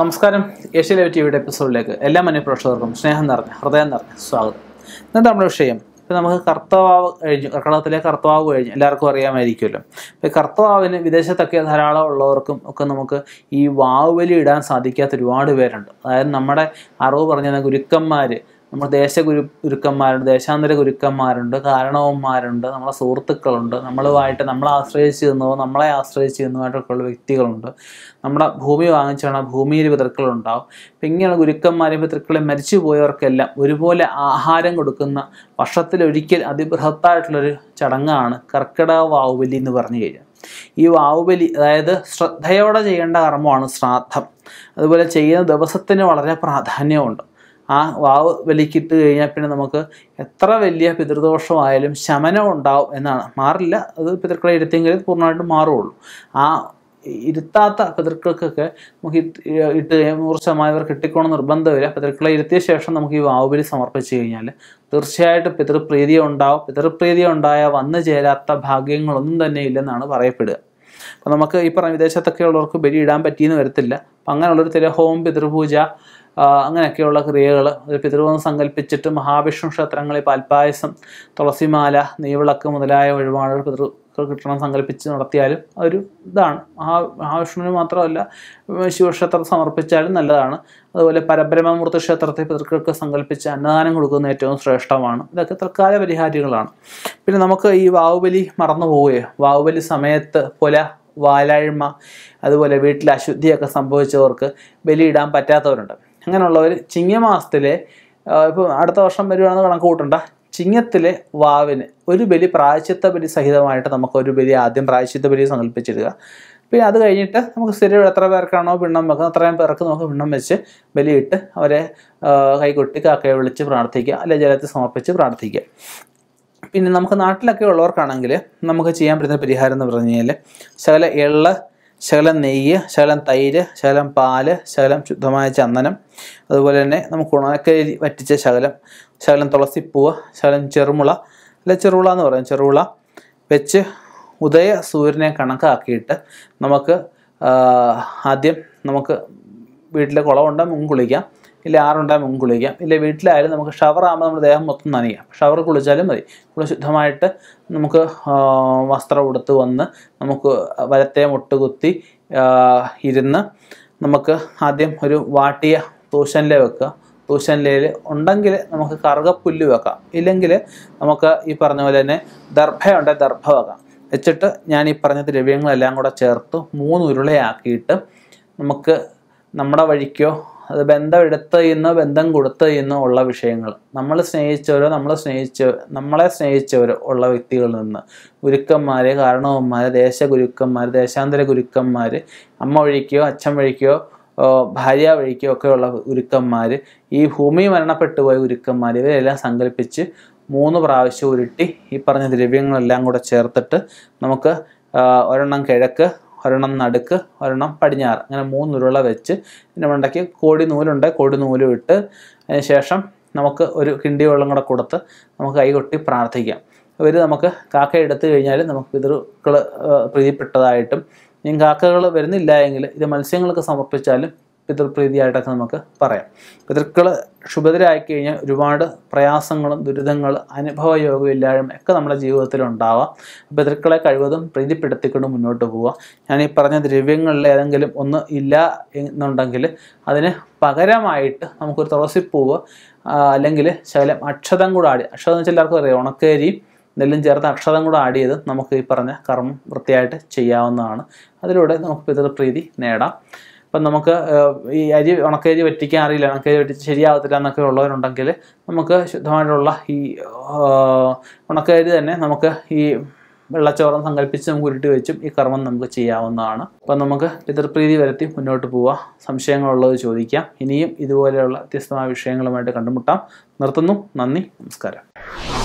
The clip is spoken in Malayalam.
നമസ്കാരം ഏഷ്യ ലൈവ് ടി വിയുടെ എപ്പിസോഡിലേക്ക് എല്ലാ മനുപ്രേക്ഷകർക്കും സ്നേഹം നിറഞ്ഞ ഹൃദയം നിറഞ്ഞ സ്വാഗതം ഇന്നത്തെ നമ്മുടെ വിഷയം ഇപ്പം നമുക്ക് കർത്തവാവ് കഴിഞ്ഞു കർക്കടകത്തിലെ കർത്തവാവ് കഴിഞ്ഞു എല്ലാവർക്കും അറിയാമായിരിക്കുമല്ലോ ഇപ്പം കർത്തവാവിന് വിദേശത്തൊക്കെ ധാരാളം ഉള്ളവർക്കും ഒക്കെ നമുക്ക് ഈ വാവുവലി ഇടാൻ സാധിക്കാത്ത ഒരുപാട് പേരുണ്ട് അതായത് നമ്മുടെ അറിവ് പറഞ്ഞ ഗുരുക്കന്മാർ നമ്മുടെ ദേശ ഗുരു ഗുരുക്കന്മാരുണ്ട് ദേശാന്തര ഗുരുക്കന്മാരുണ്ട് കാരണവന്മാരുണ്ട് നമ്മളെ സുഹൃത്തുക്കളുണ്ട് നമ്മളുമായിട്ട് നമ്മളെ ആശ്രയിച്ചിരുന്നോ നമ്മളെ ആശ്രയിച്ചിരുന്നതായിട്ടൊക്കെയുള്ള വ്യക്തികളുണ്ട് നമ്മുടെ ഭൂമി വാങ്ങിച്ചാണ് ഭൂമിയിൽ പിതൃക്കളുണ്ടാവും അപ്പം ഇങ്ങനെയുള്ള ഗുരുക്കന്മാരെയും പിതൃക്കളെ മരിച്ചു പോയവർക്കെല്ലാം ഒരുപോലെ ആഹാരം കൊടുക്കുന്ന വർഷത്തിലൊരിക്കൽ അതിബൃഹത്തായിട്ടുള്ളൊരു ചടങ്ങാണ് കർക്കിടക വാവുബലി എന്ന് പറഞ്ഞു കഴിഞ്ഞാൽ ഈ വാവുബലി അതായത് ശ്രദ്ധയോടെ ചെയ്യേണ്ട കർമ്മമാണ് ശ്രാദ്ധം അതുപോലെ ചെയ്യുന്ന ദിവസത്തിന് വളരെ പ്രാധാന്യമുണ്ട് ആ വാവ് വലിക്കിട്ട് കഴിഞ്ഞാൽ പിന്നെ നമുക്ക് എത്ര വലിയ പിതൃദോഷമായാലും ശമനം ഉണ്ടാവും എന്നാണ് മാറില്ല അത് പിതൃക്കളെ ഇരുത്തിയെങ്കിൽ പൂർണ്ണമായിട്ട് മാറുള്ളൂ ആ ഇരുത്താത്ത പിതൃക്കൾക്കൊക്കെ നമുക്ക് ഇട്ട് നൂറ് ശതമാനം ഇവർ കിട്ടിക്കോണം നിർബന്ധമില്ല പിതൃക്കളെ ഇരുത്തിയ ശേഷം നമുക്ക് ഈ വാവുബലി സമർപ്പിച്ചു കഴിഞ്ഞാൽ തീർച്ചയായിട്ടും പിതൃപ്രീതി ഉണ്ടാവും പിതൃപ്രീതി ഉണ്ടായ വന്നു ചേരാത്ത ഭാഗ്യങ്ങളൊന്നും തന്നെ ഇല്ലെന്നാണ് പറയപ്പെടുക അപ്പോൾ നമുക്ക് ഈ പറഞ്ഞ വിദേശത്തൊക്കെ ഉള്ളവർക്ക് ബലി ഇടാൻ പറ്റിയെന്ന് വരത്തില്ല അപ്പം അങ്ങനെയുള്ളൊരു തിരഹോം പിതൃപൂജ അങ്ങനെയൊക്കെയുള്ള ക്രിയകൾ ഒരു പിതൃവെന്ന് സങ്കല്പിച്ചിട്ട് മഹാവിഷ്ണു ക്ഷേത്രങ്ങളിൽ പാൽപ്പായസം തുളസിമാല നെയ്വിളക്ക് മുതലായ ഒരുപാട് പിതൃ കിട്ടണം സങ്കല്പിച്ച് നടത്തിയാലും ഒരു ഇതാണ് മഹാ മഹാവിഷ്ണുവിന് മാത്രമല്ല ശിവക്ഷേത്രം സമർപ്പിച്ചാലും നല്ലതാണ് അതുപോലെ പരബ്രഹ്മമൂർത്തി ക്ഷേത്രത്തെ പിതൃക്കൾക്ക് സങ്കല്പിച്ച് അന്നദാനം കൊടുക്കുന്ന ഏറ്റവും ശ്രേഷ്ഠമാണ് ഇതൊക്കെ തൽക്കാല പരിഹാരികളാണ് പിന്നെ നമുക്ക് ഈ വാവുബലി മറന്നു പോവുകയോ വാവുബലി സമയത്ത് പുല വാലാഴ്മ അതുപോലെ വീട്ടിലെ അശുദ്ധിയൊക്കെ സംഭവിച്ചവർക്ക് ബലിയിടാൻ പറ്റാത്തവരുണ്ട് അങ്ങനെയുള്ളവർ ചിങ്ങമാസത്തിലെ ഇപ്പോൾ അടുത്ത വർഷം വരുവാണെന്ന് കണക്ക് കൂട്ടണ്ട ചിങ്ങത്തിലെ വാവിന് ഒരു ബലി പ്രായച്ചിത്ത ബലി സഹിതമായിട്ട് ഒരു ബലി ആദ്യം പ്രായച്ചിത്ത ബലി സങ്കല്പിച്ചിടുക പിന്നെ അത് കഴിഞ്ഞിട്ട് നമുക്ക് സ്ഥിരം എത്ര പേർക്കാണോ പിണ്ണം വെക്കുന്നത് അത്രയും പേർക്ക് നമുക്ക് പിണ്ണം വെച്ച് ബലിയിട്ട് അവരെ കൈകൊട്ടി കാക്കയെ വിളിച്ച് പ്രാർത്ഥിക്കുക അല്ലെ ജലത്തിൽ സമർപ്പിച്ച് പ്രാർത്ഥിക്കുക പിന്നെ നമുക്ക് നാട്ടിലൊക്കെ ഉള്ളവർക്കാണെങ്കിൽ നമുക്ക് ചെയ്യാൻ പറ്റുന്ന പരിഹാരം എന്ന് പറഞ്ഞു കഴിഞ്ഞാൽ ശകല എള്ള ശകലം നെയ്യ് ശകലം തൈര് ശകലം പാല് ശകലം ശുദ്ധമായ ചന്ദനം അതുപോലെ തന്നെ നമുക്ക് ഉണക്കരി വറ്റിച്ച ശകലം ശകലം തുളസിപ്പൂവ് ശകലം ചെറുമുള അല്ല ചെറുള എന്ന് പറയാം ചെറുള വെച്ച് ഉദയ സൂര്യനെ കണക്കാക്കിയിട്ട് നമുക്ക് ആദ്യം നമുക്ക് വീട്ടിലെ കുളമുണ്ടെങ്കിൽ മുമ്പ് കുളിക്കാം ഇല്ല ആറുണ്ടായി മുമ്പ് കുളിക്കാം ഇല്ല വീട്ടിലായാലും നമുക്ക് ഷവർ ആകുമ്പോൾ നമ്മുടെ ദേഹം മൊത്തം നനയാം ഷവർ കുളിച്ചാലും മതി കുളി ശുദ്ധമായിട്ട് നമുക്ക് വസ്ത്രം ഉടുത്ത് വന്ന് നമുക്ക് വലത്തെ മുട്ടുകുത്തി ഇരുന്ന് നമുക്ക് ആദ്യം ഒരു വാട്ടിയ തൂശനില വെക്കുക തൂശനിലയിൽ ഉണ്ടെങ്കിൽ നമുക്ക് കറുകപ്പുല്ല് വെക്കാം ഇല്ലെങ്കിൽ നമുക്ക് ഈ പറഞ്ഞ പോലെ തന്നെ ദർഭയുണ്ടെങ്കിൽ ദർഭ വെക്കാം വെച്ചിട്ട് ഞാൻ ഈ പറഞ്ഞ ദ്രവ്യങ്ങളെല്ലാം കൂടെ ചേർത്ത് മൂന്ന് ഉരുളയാക്കിയിട്ട് നമുക്ക് നമ്മുടെ വഴിക്കോ അത് ബന്ധം എടുത്തയിന്നോ ബന്ധം കൊടുത്തയിന്നോ ഉള്ള വിഷയങ്ങൾ നമ്മൾ സ്നേഹിച്ചവരോ നമ്മളെ സ്നേഹിച്ച നമ്മളെ സ്നേഹിച്ചവരോ ഉള്ള വ്യക്തികളിൽ നിന്ന് ഗുരുക്കന്മാർ കാരണവന്മാർ ഗുരുക്കന്മാർ ദേശാന്തര ഗുരുക്കന്മാർ അമ്മ വഴിക്കോ അച്ഛൻ വഴിക്കോ ഭാര്യ വഴിക്കോ ഒക്കെയുള്ള ഗുരുക്കന്മാർ ഈ ഭൂമി മരണപ്പെട്ടു പോയ ഗുരുക്കന്മാർ ഇവരെല്ലാം സങ്കല്പിച്ച് മൂന്ന് പ്രാവശ്യം ഉരുട്ടി ഈ പറഞ്ഞ ദ്രവ്യങ്ങളെല്ലാം കൂടെ ചേർത്തിട്ട് നമുക്ക് ഒരെണ്ണം കിഴക്ക് ഒരെണ്ണം നടുക്ക് ഒരെണ്ണം പടിഞ്ഞാറ് അങ്ങനെ മൂന്ന് ഉരുള വെച്ച് പിന്നെ മണ്ടയ്ക്ക് കോടി നൂലുണ്ട് കോടി നൂലും ഇട്ട് അതിന് ശേഷം നമുക്ക് ഒരു കിണ്ടി വെള്ളം കൂടെ കൊടുത്ത് നമുക്ക് കൈകൊട്ടി പ്രാർത്ഥിക്കാം ഇവർ നമുക്ക് കാക്ക എടുത്തു കഴിഞ്ഞാൽ നമുക്ക് പിതൃക്കൾ പ്രീതിപ്പെട്ടതായിട്ടും ഇനി കാക്കകൾ വരുന്നില്ല എങ്കിൽ ഇത് മത്സ്യങ്ങൾക്ക് സമർപ്പിച്ചാലും പിതൃപ്രീതിയായിട്ടൊക്കെ നമുക്ക് പറയാം പിതൃക്കൾ ശുഭതരായി കഴിഞ്ഞാൽ ഒരുപാട് പ്രയാസങ്ങളും ദുരിതങ്ങളും അനുഭവയോഗവും ഇല്ലായ്മ ഒക്കെ നമ്മുടെ ജീവിതത്തിൽ ഉണ്ടാവാം പിതൃക്കളെ കഴിവതും പ്രീതിപ്പെടുത്തിക്കൊണ്ട് മുന്നോട്ട് പോവുക ഞാൻ ഈ പറഞ്ഞ ദ്രവ്യങ്ങളിൽ ഏതെങ്കിലും ഒന്ന് ഇല്ല എന്നുണ്ടെങ്കിൽ അതിന് പകരമായിട്ട് നമുക്കൊരു തുളസിപ്പൂവ് അല്ലെങ്കിൽ ശകലം അക്ഷതം കൂടെ ആടി അക്ഷതം വെച്ചാൽ എല്ലാവർക്കും അറിയാം ഉണക്കേരിയും നെല്ലും ചേർത്ത് അക്ഷതം കൂടെ ആഡ് ചെയ്ത് നമുക്ക് ഈ പറഞ്ഞ കർമ്മം വൃത്തിയായിട്ട് ചെയ്യാവുന്നതാണ് അതിലൂടെ നമുക്ക് പിതൃപ്രീതി നേടാം ഇപ്പം നമുക്ക് ഈ അരി ഉണക്കരി വറ്റിക്കാൻ അറിയില്ല ഉണക്കരി വറ്റി ശരിയാകത്തില്ല എന്നൊക്കെ ഉള്ളവരുണ്ടെങ്കിൽ നമുക്ക് ശുദ്ധമായിട്ടുള്ള ഈ ഉണക്കരി തന്നെ നമുക്ക് ഈ വെള്ളച്ചോറം സങ്കല്പിച്ച് നമുക്ക് ഉരുട്ടി വെച്ചും ഈ കർമ്മം നമുക്ക് ചെയ്യാവുന്നതാണ് അപ്പം നമുക്ക് പിതൃപ്രീതി വരുത്തി മുന്നോട്ട് പോവാം സംശയങ്ങളുള്ളത് ചോദിക്കാം ഇനിയും ഇതുപോലെയുള്ള വ്യത്യസ്തമായ വിഷയങ്ങളുമായിട്ട് കണ്ടുമുട്ടാം നിർത്തുന്നു നന്ദി നമസ്കാരം